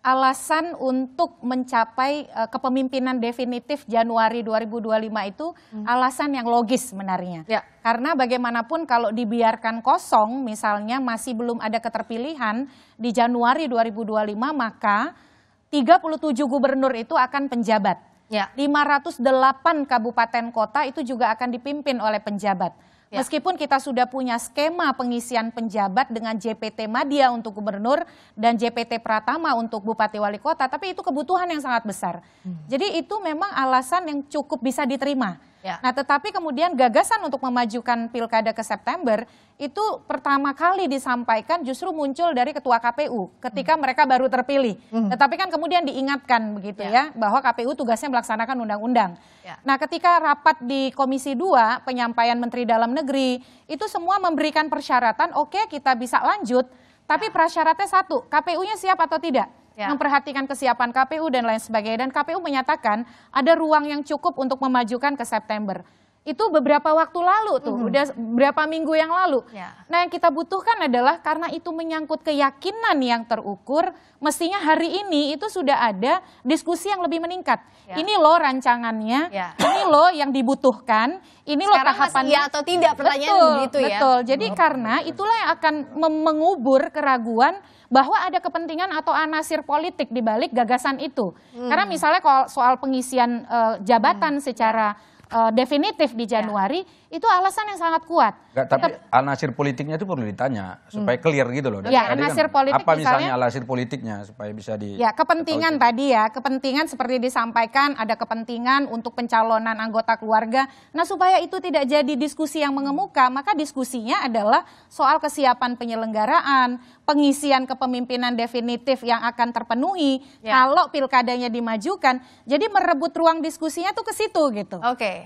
alasan untuk mencapai uh, kepemimpinan definitif Januari 2025 itu hmm. alasan yang logis sebenarnya. Ya. Karena bagaimanapun kalau dibiarkan kosong misalnya masih belum ada keterpilihan di Januari 2025 maka 37 gubernur itu akan penjabat. Ya. 508 kabupaten kota itu juga akan dipimpin oleh penjabat. Ya. Meskipun kita sudah punya skema pengisian penjabat dengan JPT Madia untuk gubernur dan JPT Pratama untuk bupati wali kota, tapi itu kebutuhan yang sangat besar. Hmm. Jadi itu memang alasan yang cukup bisa diterima Ya. Nah, tetapi kemudian gagasan untuk memajukan pilkada ke September itu pertama kali disampaikan justru muncul dari ketua KPU ketika hmm. mereka baru terpilih. Hmm. Tetapi kan kemudian diingatkan begitu ya, ya bahwa KPU tugasnya melaksanakan undang-undang. Ya. Nah, ketika rapat di Komisi 2 penyampaian Menteri Dalam Negeri itu semua memberikan persyaratan oke okay, kita bisa lanjut, tapi ya. prasyaratnya satu, KPU-nya siap atau tidak ya. memperhatikan kesiapan KPU dan lain sebagainya. Dan KPU menyatakan ada ruang yang cukup untuk memajukan ke September itu beberapa waktu lalu tuh, mm -hmm. udah berapa minggu yang lalu. Yeah. Nah, yang kita butuhkan adalah karena itu menyangkut keyakinan yang terukur, mestinya hari ini itu sudah ada diskusi yang lebih meningkat. Yeah. Ini loh rancangannya, yeah. ini loh yang dibutuhkan, ini Sekarang loh tahapan iya atau tidak pertanyaan betul, begitu ya. Betul. Jadi oh. karena itulah yang akan mengubur keraguan bahwa ada kepentingan atau anasir politik di balik gagasan itu. Hmm. Karena misalnya soal pengisian uh, jabatan hmm. secara ya uh, definitif di ya. Januari ya. itu alasan yang sangat kuat. Gak, tapi Tetap, anasir politiknya itu perlu ditanya supaya hmm. clear gitu loh. Dan ya, anasir kan, politik apa misalnya, misalnya alasir politiknya supaya bisa di Ya, kepentingan tadi ya, kepentingan seperti disampaikan ada kepentingan untuk pencalonan anggota keluarga. Nah, supaya itu tidak jadi diskusi yang mengemuka, maka diskusinya adalah soal kesiapan penyelenggaraan, pengisian kepemimpinan definitif yang akan terpenuhi ya. kalau pilkadanya dimajukan. Jadi merebut ruang diskusinya tuh ke situ gitu. Oke. Okay.